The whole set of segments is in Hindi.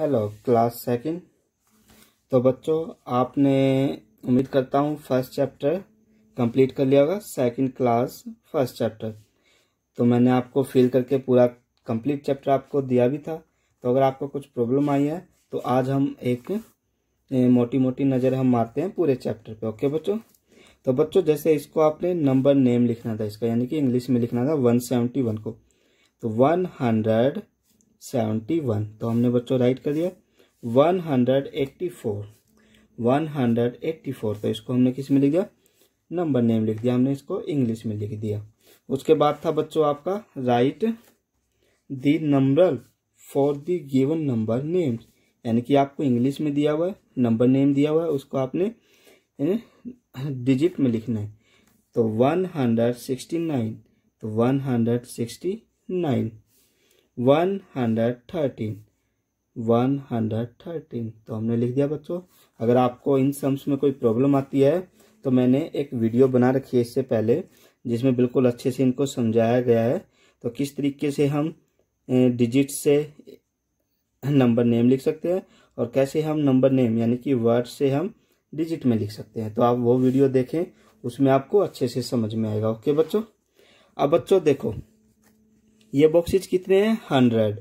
हेलो क्लास सेकंड तो बच्चों आपने उम्मीद करता हूँ फर्स्ट चैप्टर कंप्लीट कर लिया होगा सेकंड क्लास फर्स्ट चैप्टर तो मैंने आपको फिल करके पूरा कंप्लीट चैप्टर आपको दिया भी था तो अगर आपको कुछ प्रॉब्लम आई है तो आज हम एक मोटी मोटी नज़र हम मारते हैं पूरे चैप्टर पे ओके बच्चों तो बच्चों जैसे इसको आपने नंबर नेम लिखना था इसका यानी कि इंग्लिश में लिखना था वन सेवेंटी वन को तो वन हंड्रेड सेवेंटी वन तो हमने बच्चों राइट कर दिया one hundred eighty four one hundred eighty four तो इसको हमने किस में लिख दिया नंबर नेम लिख दिया हमने इसको इंग्लिश में लिख दिया उसके बाद था बच्चों आपका write the number for the given number names यानी कि आपको इंग्लिश में दिया हुआ है नंबर नेम दिया हुआ है उसको आपने डिजिट में लिखना है तो वन हंड्रेड सिक्सटी नाइन तो one hundred sixty nine one hundred thirteen one hundred thirteen तो हमने लिख दिया बच्चों अगर आपको इन सम्स में कोई प्रॉब्लम आती है तो मैंने एक वीडियो बना रखी है इससे पहले जिसमें बिल्कुल अच्छे से इनको समझाया गया है तो किस तरीके से हम डिजिट से नंबर नेम लिख सकते हैं और कैसे हम नंबर नेम यानी कि वर्ड से हम डिजिट में लिख सकते हैं तो आप वो वीडियो देखें उसमें आपको अच्छे से समझ में आएगा ओके बच्चों अब बच्चों देखो ये बॉक्सेज कितने हैं हंड्रेड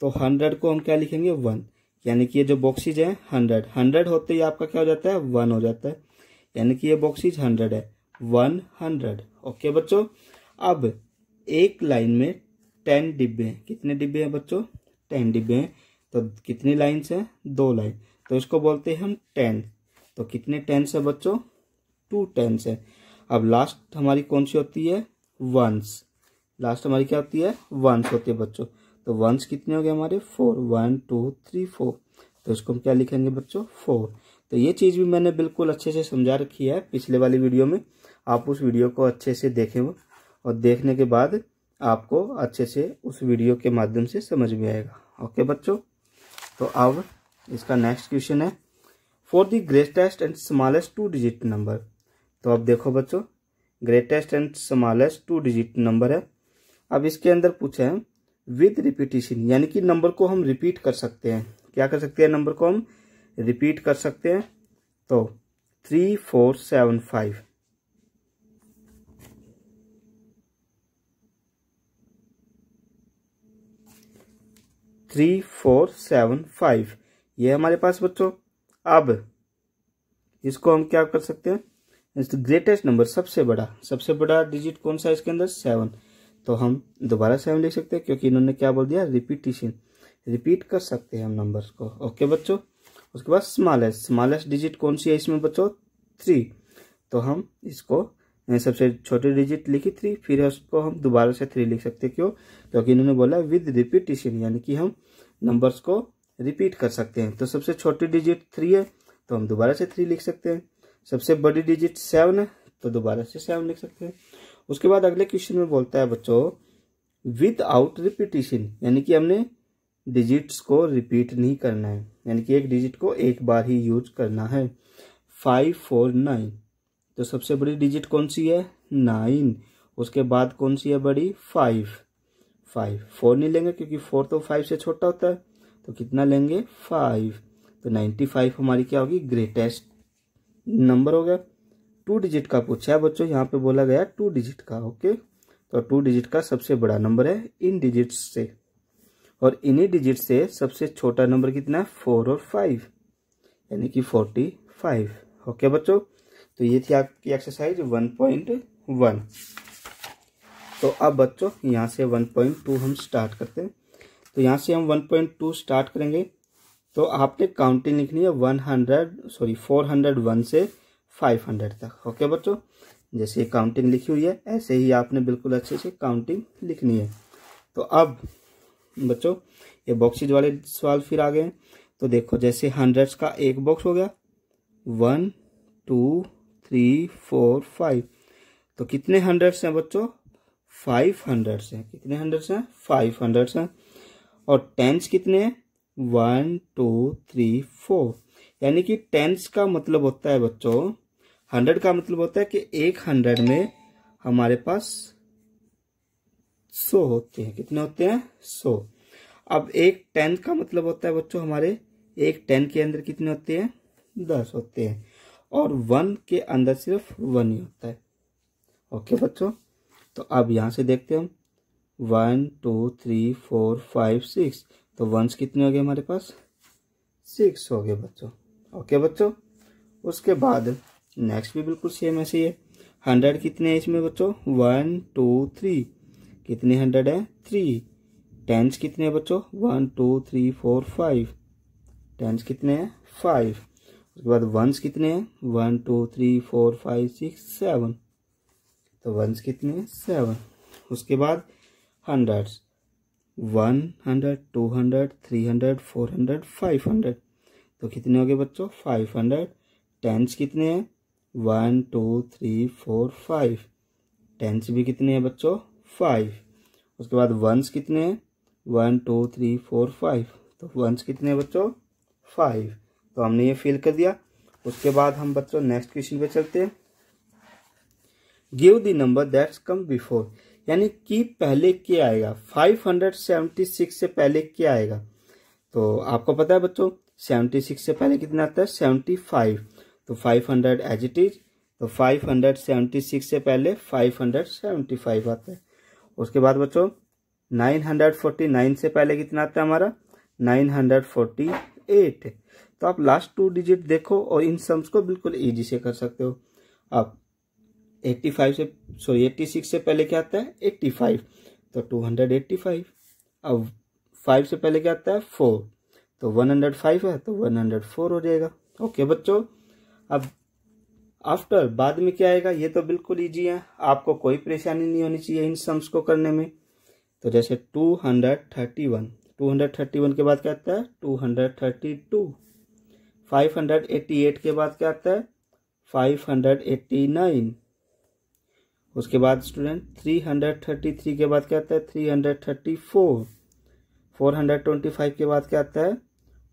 तो हंड्रेड को हम क्या लिखेंगे वन यानी कि ये जो बॉक्सेज हैं हंड्रेड हंड्रेड होते ही आपका क्या हो जाता है वन हो जाता है यानी कि ये बॉक्सेज हंड्रेड है वन हंड्रेड ओके बच्चों अब एक लाइन में टेन डिब्बे हैं कितने डिब्बे हैं बच्चों टेन डिब्बे हैं तो कितनी लाइन्स हैं दो लाइन तो इसको बोलते हैं हम टेन तो कितने टेंस है बच्चों टू टेंस है अब लास्ट हमारी कौन सी होती है वंस लास्ट हमारी क्या होती है वंस होती है बच्चों तो वंस कितने हो गए हमारे four one two three four तो इसको हम क्या लिखेंगे बच्चों फोर तो ये चीज़ भी मैंने बिल्कुल अच्छे से समझा रखी है पिछले वाली वीडियो में आप उस वीडियो को अच्छे से देखें और देखने के बाद आपको अच्छे से उस वीडियो के माध्यम से समझ में आएगा ओके बच्चों तो अब इसका नेक्स्ट क्वेश्चन है for the greatest and smallest two digit number तो अब देखो बच्चों greatest and smallest two digit number है अब इसके अंदर पूछे हैं विद रिपीटेशन यानी कि नंबर को हम रिपीट कर सकते हैं क्या कर सकते हैं नंबर को हम रिपीट कर सकते हैं तो three four seven five three four seven five ये हमारे पास बच्चों अब इसको हम क्या कर सकते हैं ग्रेटेस्ट नंबर सबसे बड़ा सबसे बड़ा डिजिट कौन सा है इसके अंदर सेवन तो हम दोबारा से हम लिख सकते हैं क्योंकि इन्होंने क्या बोल दिया रिपीटिशन रिपीट कर सकते हैं हम नंबर्स को ओके बच्चों उसके बाद स्मॉलेस्ट स्मॉलेस्ट डिजिट कौन सी है इसमें बच्चों थ्री तो हम इसको सबसे छोटी डिजिट लिखी थ्री फिर उसको हम दोबारा से थ्री लिख सकते क्यों क्योंकि इन्होंने बोला विद रिपीटिशन यानी कि हम नंबर्स को रिपीट कर सकते हैं तो सबसे छोटी डिजिट थ्री है तो हम दोबारा से थ्री लिख सकते हैं सबसे बड़ी डिजिट सेवन है तो दोबारा से सेवन लिख सकते हैं उसके बाद अगले क्वेश्चन में बोलता है बच्चों विद आउट रिपीटिशन यानी कि हमने डिजिट्स को रिपीट नहीं करना है यानी कि एक डिजिट को एक बार ही यूज करना है फाइव फोर नाइन तो सबसे बड़ी डिजिट कौन सी है नाइन उसके बाद कौन सी है बड़ी फाइव फाइव फोर नहीं लेंगे क्योंकि फोर तो फाइव से छोटा होता है तो कितना लेंगे फाइव तो नाइन्टी फाइव हमारी क्या होगी ग्रेटेस्ट नंबर हो गया टू डिजिट का पूछा है बच्चों यहाँ पे बोला गया टू डिजिट का ओके तो टू डिजिट का सबसे बड़ा नंबर है इन डिजिट्स से और इन्हीं डिजिट से सबसे छोटा नंबर कितना है फोर और फाइव यानी कि फोर्टी फाइव ओके बच्चों तो ये थी आपकी एक्सरसाइज वन पॉइंट वन तो अब बच्चों यहाँ से वन पॉइंट टू हम स्टार्ट करते हैं तो यहाँ से हम वन पॉइंट टू स्टार्ट करेंगे तो आपने काउंटिंग लिखनी है one hundred sorry four hundred one से फाइव हंड्रेड तक ओके बच्चों जैसे काउंटिंग लिखी हुई है ऐसे ही आपने बिल्कुल अच्छे से काउंटिंग लिखनी है तो अब बच्चों ये बॉक्सेज वाले सवाल फिर आ गए तो देखो जैसे हंड्रेड्स का एक बॉक्स हो गया one two three four five तो कितने हंड्रेड्स हैं बच्चों फाइव हंड्रेड्स हैं कितने हंड्रेड्स हैं फाइव हंड्रेड्स हैं और टेंस कितने हैं वन टू थ्री फोर यानी कि टेंस का मतलब होता है बच्चों हंड्रेड का मतलब होता है कि एक हंड्रेड में हमारे पास सौ होते हैं कितने होते हैं सौ अब एक टेन का मतलब होता है बच्चों हमारे एक टेन के अंदर कितने होते हैं दस होते हैं और वन के अंदर सिर्फ वन ही होता है ओके बच्चों तो अब यहां से देखते हैं हम one two three four five six तो वंस कितने हो गए हमारे पास सिक्स हो गए बच्चों ओके बच्चों उसके बाद नेक्स्ट भी बिल्कुल सेम ऐसे ही है हंड्रेड कितने हैं इसमें बच्चों वन टू थ्री कितने हंड्रेड है थ्री टेंस कितने हैं बच्चों one two three four five tens कितने हैं फाइव उसके बाद वंस कितने हैं one two three four five six seven तो वंस कितने हैं सेवन उसके बाद hundred one hundred two hundred three hundred four hundred five hundred तो कितने हो गए बच्चों फाइव हंड्रेड टेंस कितने हैं one two three four five tens भी कितने हैं बच्चों फाइव उसके बाद वंस कितने हैं one two three four five तो वंस कितने हैं बच्चों फाइव तो हमने ये फिल कर दिया उसके बाद हम बच्चों नेक्स्ट क्वेश्चन पे चलते हैं give the number that's come before यानी कि पहले क्या आएगा फाइव हंड्रेड सेवेंटी सिक्स से पहले क्या आएगा तो आपको पता है बच्चों सेवेंटी सिक्स से पहले कितना आता है सेवेंटी फाइव तो 500 एज इट इज तो 576 से पहले 575 आता है उसके बाद बच्चों 949 से पहले कितना आता है हमारा 948 तो आप लास्ट टू डिजिट देखो और इन सम्स को बिल्कुल ईजी से कर सकते हो अब 85 से सॉरी 86 से पहले क्या आता है 85 तो 285 अब 5 से पहले क्या आता है 4 तो 105 है तो 104 हो जाएगा ओके बच्चों अब आफ्टर बाद में क्या आएगा ये तो बिल्कुल ईजी है आपको कोई परेशानी नहीं होनी चाहिए इन सम्स को करने में तो जैसे two hundred thirty one two hundred thirty one के बाद क्या आता है two hundred thirty two five hundred eighty eight के बाद क्या आता है फाइव हंड्रेड एट्टी नाइन उसके बाद student three hundred thirty three के बाद क्या आता है three hundred thirty four four hundred twenty five के बाद क्या आता है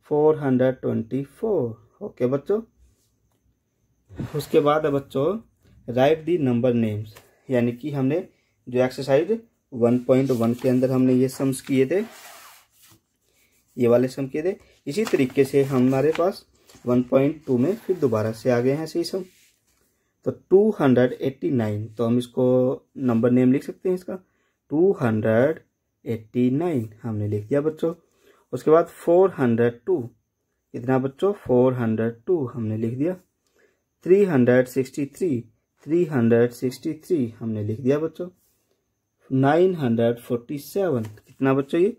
four hundred twenty four okay बच्चों उसके बाद बच्चों राइट दी नंबर नेम्स यानी कि हमने जो एक्सरसाइज वन पॉइंट वन के अंदर हमने ये सम्स किए थे ये वाले सम किए थे इसी तरीके से हमारे पास वन पॉइंट टू में फिर दोबारा से आ गए हैं सही सम तो टू हंड्रेड एट्टी नाइन तो हम इसको नंबर नेम लिख सकते हैं इसका टू हंड्रेड एट्टी नाइन हमने लिख दिया बच्चों उसके बाद फोर हंड्रेड टू कितना बच्चों फोर हंड्रेड टू हमने लिख दिया three hundred sixty three three hundred sixty three हमने लिख दिया बच्चों नाइन हंड्रेड फोर्टी सेवन कितना बच्चों ये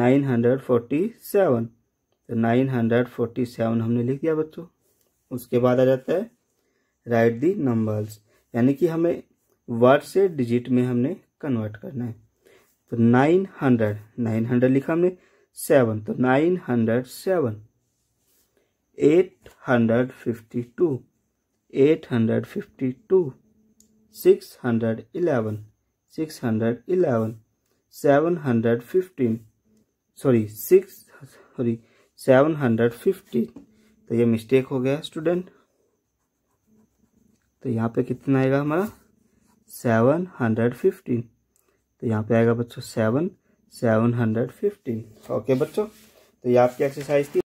नाइन हंड्रेड फोर्टी सेवन तो नाइन हंड्रेड फोर्टी सेवन हमने लिख दिया बच्चों उसके बाद आ जाता है राइट दी नंबर्स यानी कि हमें वर्ड से डिजिट में हमने कन्वर्ट करना है तो नाइन हंड्रेड नाइन हंड्रेड लिखा हमने सेवन तो nine hundred seven eight hundred fifty two eight hundred eleven seven hundred fifteen sorry six sorry seven hundred fifty तो ये मिस्टेक हो गया स्टूडेंट तो यहाँ पे कितना आएगा हमारा सेवन हंड्रेड फिफ्टीन तो यहाँ पे आएगा बच्चों seven seven hundred fifteen okay बच्चों तो ये आपकी एक्सरसाइज थी